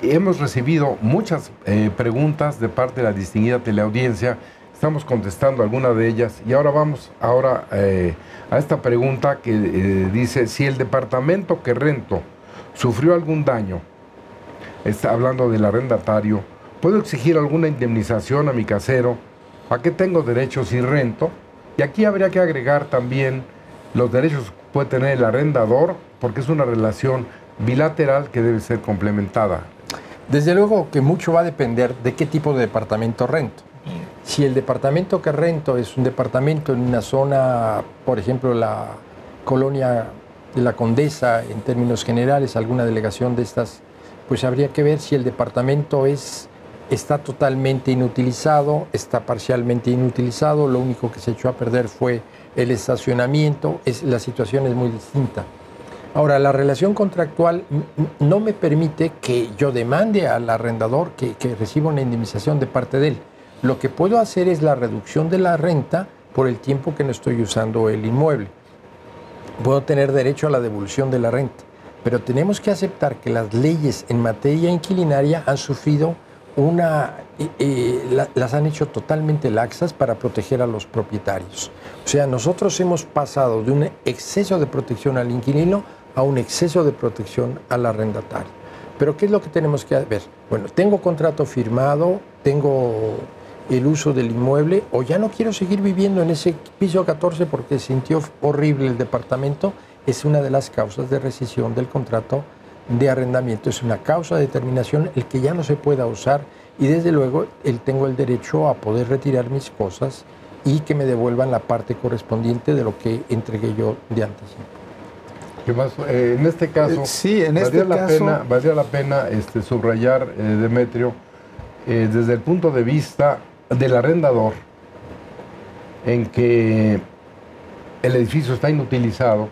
Hemos recibido muchas eh, preguntas de parte de la distinguida teleaudiencia. Estamos contestando algunas de ellas y ahora vamos ahora eh, a esta pregunta que eh, dice si el departamento que rento sufrió algún daño está hablando del arrendatario, ¿puedo exigir alguna indemnización a mi casero? ¿A qué tengo derechos y rento? Y aquí habría que agregar también los derechos que puede tener el arrendador, porque es una relación bilateral que debe ser complementada. Desde luego que mucho va a depender de qué tipo de departamento rento. Si el departamento que rento es un departamento en una zona, por ejemplo, la colonia de la Condesa, en términos generales, alguna delegación de estas pues habría que ver si el departamento es, está totalmente inutilizado, está parcialmente inutilizado, lo único que se echó a perder fue el estacionamiento, la situación es muy distinta. Ahora, la relación contractual no me permite que yo demande al arrendador que reciba una indemnización de parte de él. Lo que puedo hacer es la reducción de la renta por el tiempo que no estoy usando el inmueble. Puedo tener derecho a la devolución de la renta pero tenemos que aceptar que las leyes en materia inquilinaria han sufrido una, eh, eh, las han hecho totalmente laxas para proteger a los propietarios. O sea, nosotros hemos pasado de un exceso de protección al inquilino a un exceso de protección al arrendatario. Pero ¿qué es lo que tenemos que ver? Bueno, tengo contrato firmado, tengo el uso del inmueble o ya no quiero seguir viviendo en ese piso 14 porque sintió horrible el departamento es una de las causas de rescisión del contrato de arrendamiento. Es una causa de terminación el que ya no se pueda usar y desde luego tengo el derecho a poder retirar mis cosas y que me devuelvan la parte correspondiente de lo que entregué yo de antes eh, en este caso, eh, en este La pena, la este, pena subrayar, eh, Demetrio, desde el punto de vista del arrendador, en que el edificio está inutilizado,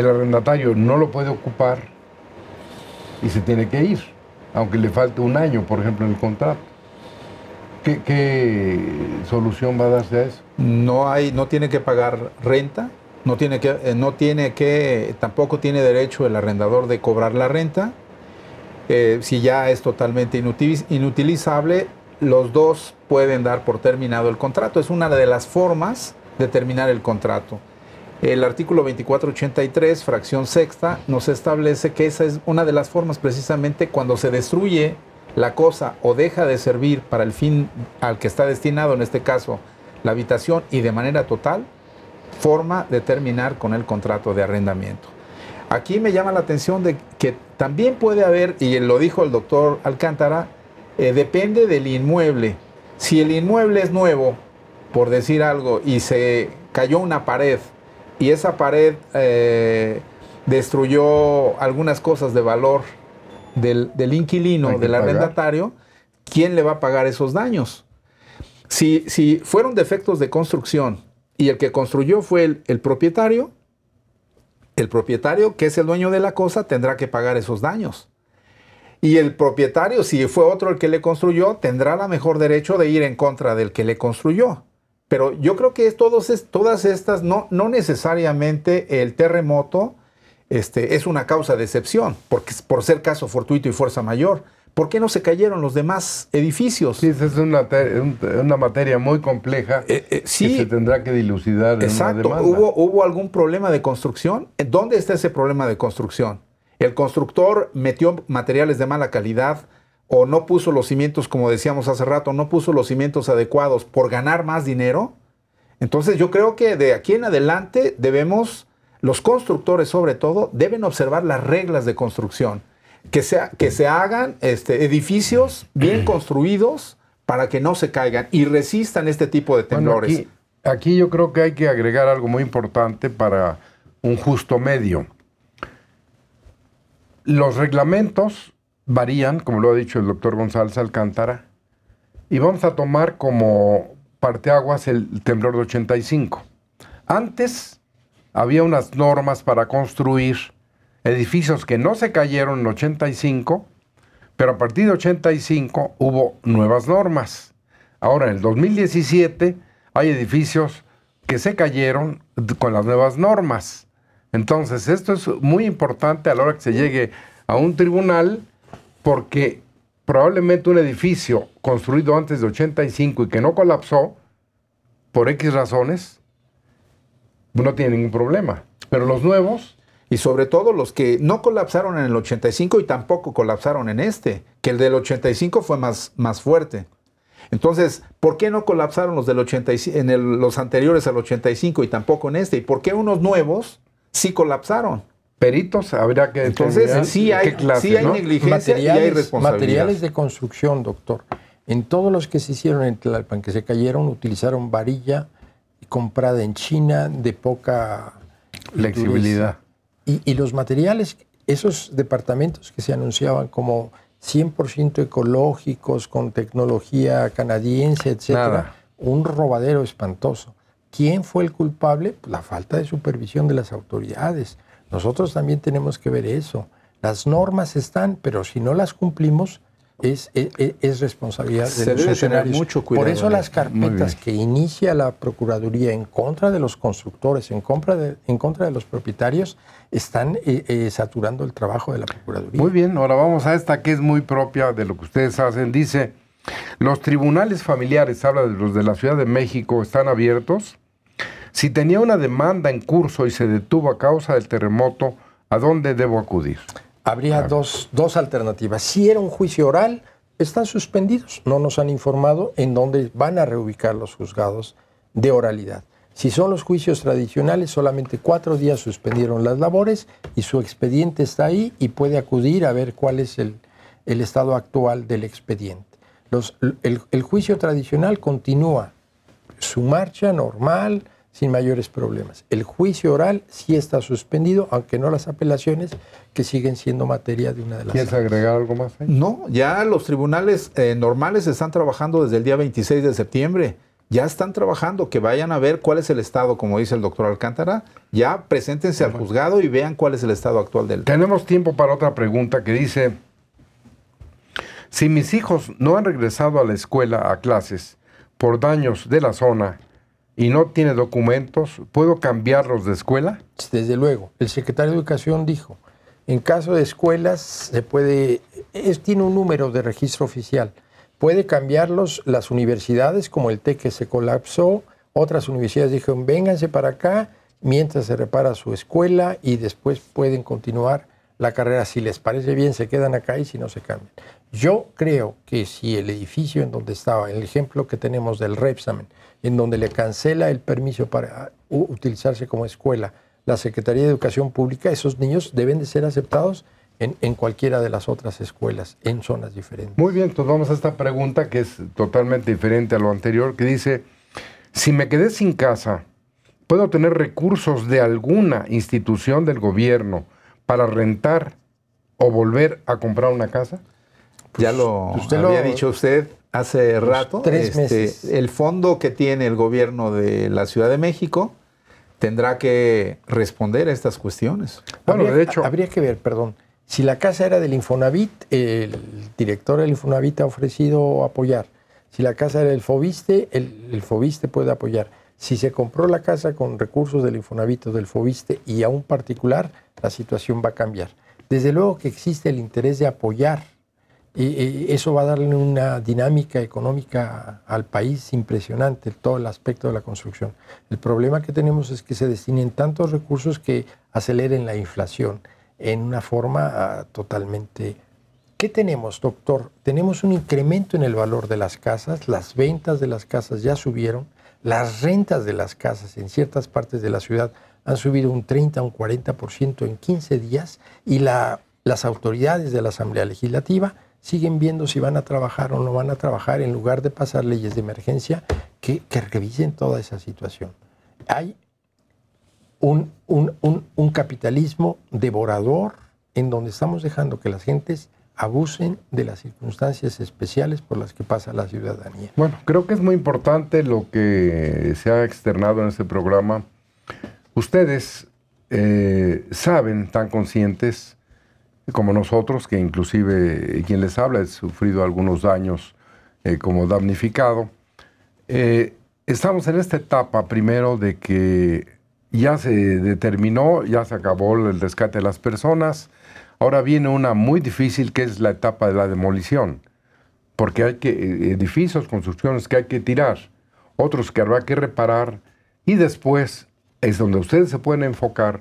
el arrendatario no lo puede ocupar y se tiene que ir, aunque le falte un año, por ejemplo, en el contrato. ¿Qué, solución va a darse a eso? No hay, no tiene que pagar renta, no tiene que, eh, no tiene que, tampoco tiene derecho el arrendador de cobrar la renta. Eh, si ya es totalmente inutilizable, los dos pueden dar por terminado el contrato. Es una de las formas de terminar el contrato. El artículo 2483, fracción sexta, nos establece que esa es una de las formas precisamente cuando se destruye la cosa o deja de servir para el fin al que está destinado, en este caso la habitación, y de manera total, forma de terminar con el contrato de arrendamiento. Aquí me llama la atención de que también puede haber, y lo dijo el doctor Alcántara, eh, depende del inmueble. Si el inmueble es nuevo, por decir algo, y se cayó una pared y esa pared eh, destruyó algunas cosas de valor del, inquilino, del arrendatario, ¿quién le va a pagar esos daños? Si, fueron defectos de construcción y el que construyó fue el, el propietario, el propietario, que es el dueño de la cosa, tendrá que pagar esos daños. Y el propietario, si fue otro el que le construyó, tendrá la mejor derecho de ir en contra del que le construyó. Pero yo creo que todos es, todas estas, no, no necesariamente el terremoto este, es una causa de excepción, porque por ser caso fortuito y fuerza mayor. ¿Por qué no se cayeron los demás edificios? Sí, es una, una materia muy compleja eh, eh, sí, que se tendrá que dilucidar. Exacto. ¿Hubo, ¿Hubo algún problema de construcción? Eh, ¿Dónde está ese problema de construcción? El constructor metió materiales de mala calidad, o no puso los cimientos, como decíamos hace rato, no puso los cimientos adecuados por ganar más dinero, entonces yo creo que de aquí en adelante debemos, los constructores sobre todo, deben observar las reglas de construcción, que, sea, que se hagan este, edificios bien [CLEARS THROAT] construidos para que no se caigan y resistan este tipo de temblores. aquí yo creo que hay que agregar algo muy importante para un justo medio. Los reglamentos varían, como lo ha dicho el doctor González Alcántara, y vamos a tomar como parteaguas el temblor de 85. Antes había unas normas para construir edificios que no se cayeron en 85, pero a partir de 85 hubo nuevas normas. Ahora, en el 2017 hay edificios que se cayeron con las nuevas normas. Entonces, esto es muy importante a la hora que se llegue a un tribunal porque probablemente un edificio construido antes de 85 y que no colapsó, por X razones, no tiene ningún problema. Pero los nuevos... Y sobre todo los que no colapsaron en el 85 y tampoco colapsaron en este, que el del 85 fue más, más fuerte. Entonces, ¿por qué no colapsaron los del en los anteriores al 85 y tampoco en este? ¿Y por qué unos nuevos sí colapsaron? peritos habrá que Entonces, sí hay, sí hay negligencia materiales, responsabilidad. Materiales de construcción, doctor. En todos los que se hicieron en Tlalpan, que se cayeron, utilizaron varilla comprada en China de poca flexibilidad. Y, los materiales, esos departamentos que se anunciaban como 100% ecológicos, con tecnología canadiense, etcétera, un robadero espantoso. ¿Quién fue el culpable? Pues la falta de supervisión de las autoridades. Nosotros también tenemos que ver eso. Las normas están, pero si no las cumplimos, es, e, e, responsabilidad de los mucho cuidado, Por eso las carpetas que inicia la Procuraduría en contra de los constructores, en contra de, los propietarios, están eh, eh, saturando el trabajo de la Procuraduría. Muy bien, ahora vamos a esta que es muy propia de lo que ustedes hacen. Dice, los tribunales familiares, habla de los de la Ciudad de México, están abiertos. Si tenía una demanda en curso y se detuvo a causa del terremoto, ¿a dónde debo acudir? Habría dos, alternativas. Si era un juicio oral, están suspendidos. No nos han informado en dónde van a reubicar los juzgados de oralidad. Si son los juicios tradicionales, solamente cuatro días suspendieron las labores y su expediente está ahí y puede acudir a ver cuál es el, estado actual del expediente. el, juicio tradicional continúa su marcha normal, sin mayores problemas. El juicio oral sí está suspendido, aunque no las apelaciones, que siguen siendo materia de una de las. ¿Quieres agregar algo más? No, ya los tribunales eh, normales están trabajando desde el día 26 de septiembre. Ya están trabajando, que vayan a ver cuál es el estado, como dice el doctor Alcántara. Ya preséntense al juzgado y vean cuál es el estado actual del. Tenemos tiempo para otra pregunta que dice: Si mis hijos no han regresado a la escuela a clases por daños de la zona y no tiene documentos, ¿puedo cambiarlos de escuela? Desde luego. El secretario de Educación dijo, en caso de escuelas se puede, es, tiene un número de registro oficial. Puede cambiarlos las universidades, como el TEC que se colapsó, otras universidades dijeron, vénganse para acá mientras se repara su escuela y después pueden continuar la carrera. Si les parece bien, se quedan acá y si no, se cambian. Yo creo que si el edificio en donde estaba, el ejemplo que tenemos del Repsamen, en donde le cancela el permiso para utilizarse como escuela la Secretaría de Educación Pública, esos niños deben de ser aceptados en, cualquiera de las otras escuelas, en zonas diferentes. Muy bien, entonces vamos a esta pregunta que es totalmente diferente a lo anterior, que dice, si me quedé sin casa, ¿puedo tener recursos de alguna institución del gobierno para rentar o volver a comprar una casa? ya pues, lo pues, había dicho usted hace pues, rato. Tres este, meses. El fondo que tiene el gobierno de la Ciudad de México tendrá que responder a estas cuestiones. Bueno, habría, hecho. Habría que ver, perdón. Si la casa era del Infonavit, el director del Infonavit ha ofrecido apoyar. Si la casa era del Fobiste, el, el Fobiste puede apoyar. Si se compró la casa con recursos del Infonavit o del Fobiste y a un particular, la situación va a cambiar. Desde luego que existe el interés de apoyar y eso va a darle una dinámica económica al país impresionante, todo el aspecto de la construcción. El problema que tenemos es que se destinen tantos recursos que aceleren la inflación en una forma ah, totalmente... ¿Qué tenemos, doctor? Tenemos un incremento en el valor de las casas, las ventas de las casas ya subieron, las rentas de las casas en ciertas partes de la ciudad han subido un 30, un 40% en 15 días y las autoridades de la Asamblea Legislativa siguen viendo si van a trabajar o no van a trabajar en lugar de pasar leyes de emergencia que, revisen toda esa situación. Hay un capitalismo devorador en donde estamos dejando que las gentes abusen de las circunstancias especiales por las que pasa la ciudadanía. Bueno, creo que es muy importante lo que se ha externado en este programa. Ustedes eh, saben, tan conscientes como nosotros, que inclusive quien les habla ha sufrido algunos daños eh, como damnificado. Eh, estamos en esta etapa primero de que ya se determinó, ya se acabó el rescate de las personas, Ahora viene una muy difícil que es la etapa de la demolición, porque hay que, eh, edificios, construcciones que hay que tirar, otros que habrá que reparar y después es donde ustedes se pueden enfocar,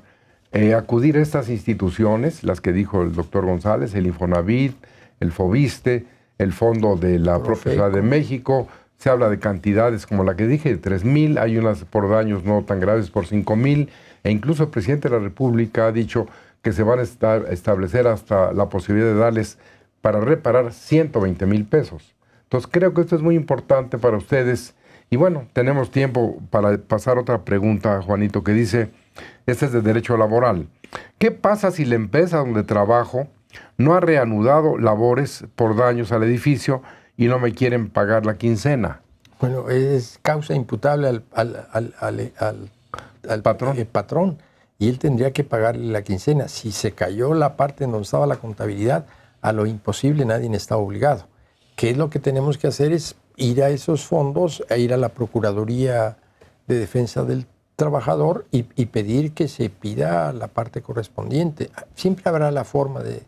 eh, acudir a estas instituciones, las que dijo el doctor González, el Infonavit, el Fobiste, el Fondo de la propiedad de México, se habla de cantidades como la que dije, de 3 mil, hay unas por daños no tan graves por 5 mil, e incluso el presidente de la República ha dicho que se van a establecer hasta la posibilidad de darles para reparar 120 mil pesos. Entonces creo que esto es muy importante para ustedes. Y bueno, tenemos tiempo para pasar otra pregunta, Juanito, que dice, este es de derecho laboral. ¿Qué pasa si la empresa donde trabajo no ha reanudado labores por daños al edificio y no me quieren pagar la quincena? Bueno, es causa imputable al, al patrón. El eh, patrón y él tendría que pagarle la quincena. Si se cayó la parte en donde estaba la contabilidad, a lo imposible nadie está obligado. ¿Qué es lo que tenemos que hacer? Es ir a esos fondos, a e ir a la Procuraduría de Defensa del Trabajador y, pedir que se pida la parte correspondiente. Siempre habrá la forma de,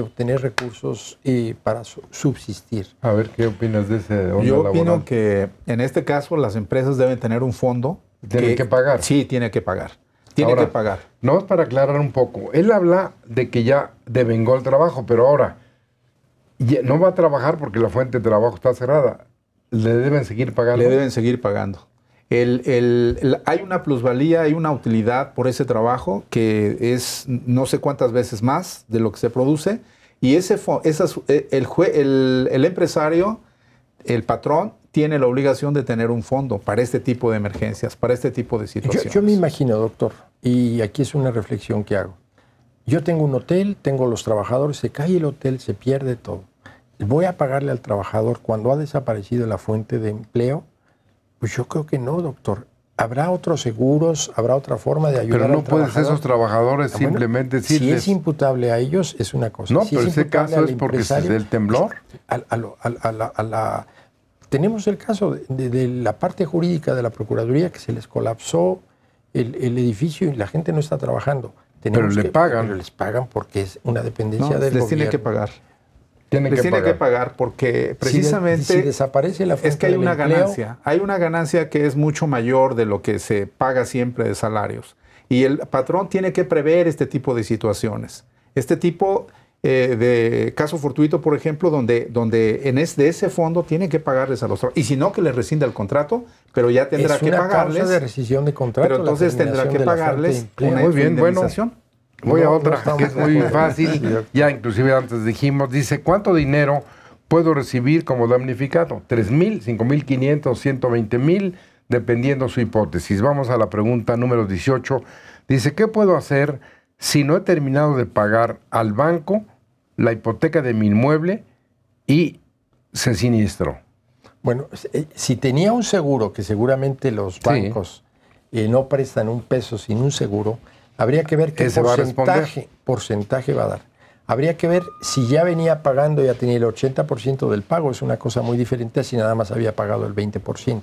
obtener recursos eh, para subsistir. A ver, ¿qué opinas de ese? Yo opino que en este caso las empresas deben tener un fondo. Tienen que pagar. Sí, tiene que pagar tiene que pagar. No es para aclarar un poco. Él habla de que ya devengó el trabajo, pero ahora no va a trabajar porque la fuente de trabajo está cerrada. Le deben seguir pagando. Le deben seguir pagando. El, hay una plusvalía, hay una utilidad por ese trabajo que es no sé cuántas veces más de lo que se produce. Y ese, esas, eh, el, el empresario, el patrón, tiene la obligación de tener un fondo para este tipo de emergencias, para este tipo de situaciones. Yo, me imagino, doctor, y aquí es una reflexión que hago. Yo tengo un hotel, tengo los trabajadores, se cae el hotel, se pierde todo. ¿Voy a pagarle al trabajador cuando ha desaparecido la fuente de empleo? Pues yo creo que no, doctor. Habrá otros seguros, habrá otra forma de ayudar. a Pero no puedes esos trabajadores ah, simplemente decirles... Si es imputable a ellos, es una cosa. No, pero ese caso es porque es del temblor. a, pues, a, a la tenemos el caso de, la parte jurídica de la Procuraduría que se les colapsó el, edificio y la gente no está trabajando. pero le pagan. les pagan porque es una dependencia del del les tiene que pagar. les tiene que pagar porque precisamente si, desaparece la es que hay una ganancia. Hay una ganancia que es mucho mayor de lo que se paga siempre de salarios. Y el patrón tiene que prever este tipo de situaciones. Este tipo eh, de caso fortuito, por ejemplo, donde, donde en ese fondo tienen que pagarles a los trabajadores. Y si no, que les rescinda el contrato, pero ya tendrá es que una pagarles. de rescisión de contrato. Pero entonces tendrá que pagarles Muy bien, Voy a otra que es muy fácil. ya inclusive antes dijimos, dice, ¿cuánto dinero puedo recibir como damnificado? tres mil, cinco mil 500, 120 mil? Dependiendo su hipótesis. Vamos a la pregunta número 18. Dice, ¿qué puedo hacer si no he terminado de pagar al banco la hipoteca de mi inmueble y se siniestró. Bueno, eh, si tenía un seguro, que seguramente los bancos eh, no prestan un peso sin un seguro, habría que ver qué porcentaje porcentaje va a dar. Habría que ver si ya venía pagando, ya tenía el 80% del pago, es una cosa muy diferente a si nada más había pagado el 20%.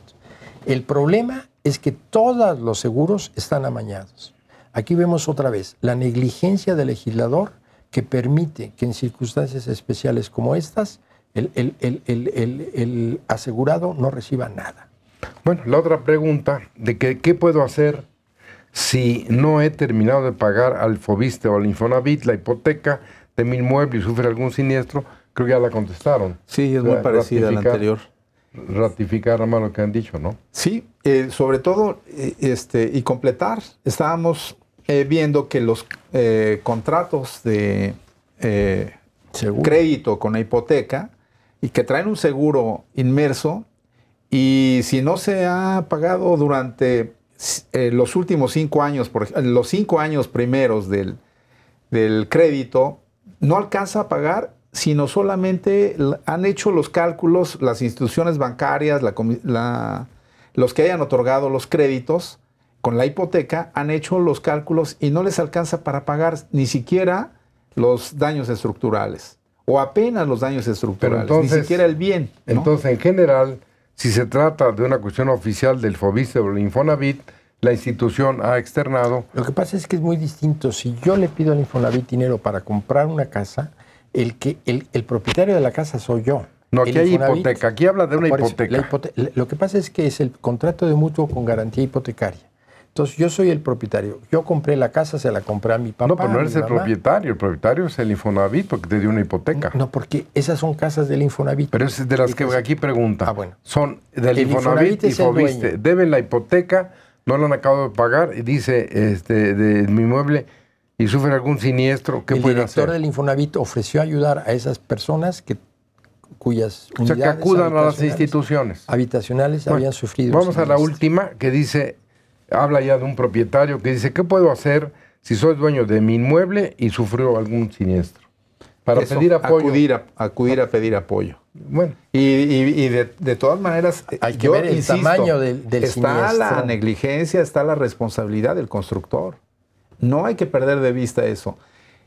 El problema es que todos los seguros están amañados. Aquí vemos otra vez la negligencia del legislador que permite que en circunstancias especiales como estas el, asegurado no reciba nada. Bueno, la otra pregunta de que, qué puedo hacer si no he terminado de pagar al Fobiste o al Infonavit la hipoteca de mi inmueble y sufre algún siniestro, creo que ya la contestaron. Sí, es muy parecida a la anterior. Ratificar, a lo que han dicho, ¿no? Sí, eh, sobre todo, eh, este, y completar, estábamos eh, viendo que los eh, contratos de eh, crédito con la hipoteca y que traen un seguro inmerso y si no se ha pagado durante los últimos cinco años, por, los cinco años primeros del, crédito, no alcanza a pagar sino solamente han hecho los cálculos las instituciones bancarias, los que hayan otorgado los créditos, con la hipoteca han hecho los cálculos y no les alcanza para pagar ni siquiera los daños estructurales o apenas los daños estructurales, ni siquiera el bien. Entonces, en general, si se trata de una cuestión oficial del FOBIS o del Infonavit, la institución ha externado. Lo que pasa es que es muy distinto. Si yo le pido al Infonavit dinero para comprar una casa, el, que, el, propietario de la casa soy yo. No, aquí hay hipoteca. Aquí habla de una hipoteca. Lo que pasa es que es el contrato de mutuo con garantía hipotecaria. Entonces yo soy el propietario. Yo compré la casa, se la compré a mi papá. No, pero no eres el propietario. El propietario es el Infonavit porque te dio una hipoteca. No, porque esas son casas del Infonavit. Pero es de las que aquí pregunta. Ah, bueno. Son del Infonavit, y Deben la hipoteca, no la han acabado de pagar y dice este, de mi mueble y sufre algún siniestro. ¿Qué el director del Infonavit ofreció ayudar a esas personas que cuyas unidades o sea, que acudan a las instituciones habitacionales habían sufrido. Vamos a la última que dice habla ya de un propietario que dice, ¿qué puedo hacer si soy dueño de mi inmueble y sufrió algún siniestro? Para pedir apoyo. Acudir a, acudir a ah. pedir apoyo. Bueno. Y, de, todas maneras, hay que eh, ver el tamaño del, del Está la negligencia, está la responsabilidad del constructor. No hay que perder de vista eso.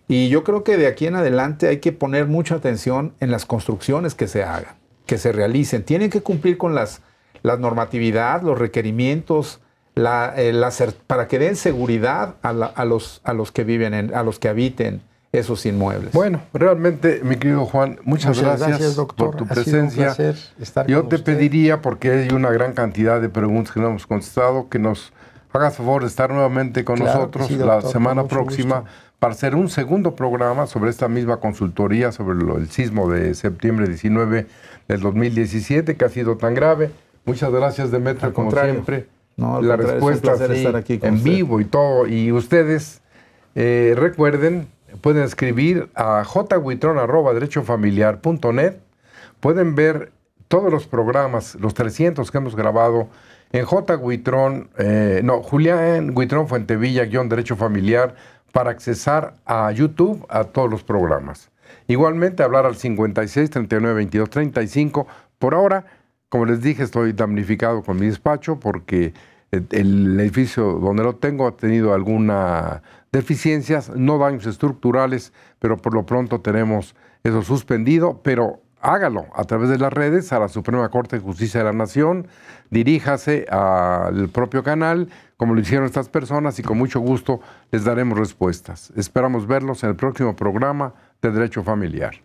Y yo creo que de aquí en adelante hay que poner mucha atención en las construcciones que se hagan, que se realicen. Tienen que cumplir con las, la normatividad, los requerimientos, la, eh, para que den seguridad a, los, a los que viven, a los que habiten esos inmuebles. Bueno, realmente, mi querido Juan, muchas, gracias, por tu presencia. Yo te pediría, porque hay una gran cantidad de preguntas que no hemos contestado, que nos hagas favor de estar nuevamente con nosotros la semana próxima para hacer un segundo programa sobre esta misma consultoría sobre el sismo de septiembre 19 del 2017, que ha sido tan grave. Muchas gracias, Demetrio, como siempre la respuesta es aquí en vivo y todo. Y ustedes eh, recuerden, pueden escribir a net. Pueden ver todos los programas, los 300 que hemos grabado en J. Eh, no, Julián Huitrón Fuentevilla, guión Derecho Familiar, para accesar a YouTube a todos los programas. Igualmente, hablar al 56 39 22 35. Por ahora, como les dije, estoy damnificado con mi despacho porque el edificio donde lo tengo ha tenido algunas deficiencias, no daños estructurales, pero por lo pronto tenemos eso suspendido, pero hágalo a través de las redes a la Suprema Corte de Justicia de la Nación, diríjase al propio canal, como lo hicieron estas personas, y con mucho gusto les daremos respuestas. Esperamos verlos en el próximo programa de Derecho Familiar.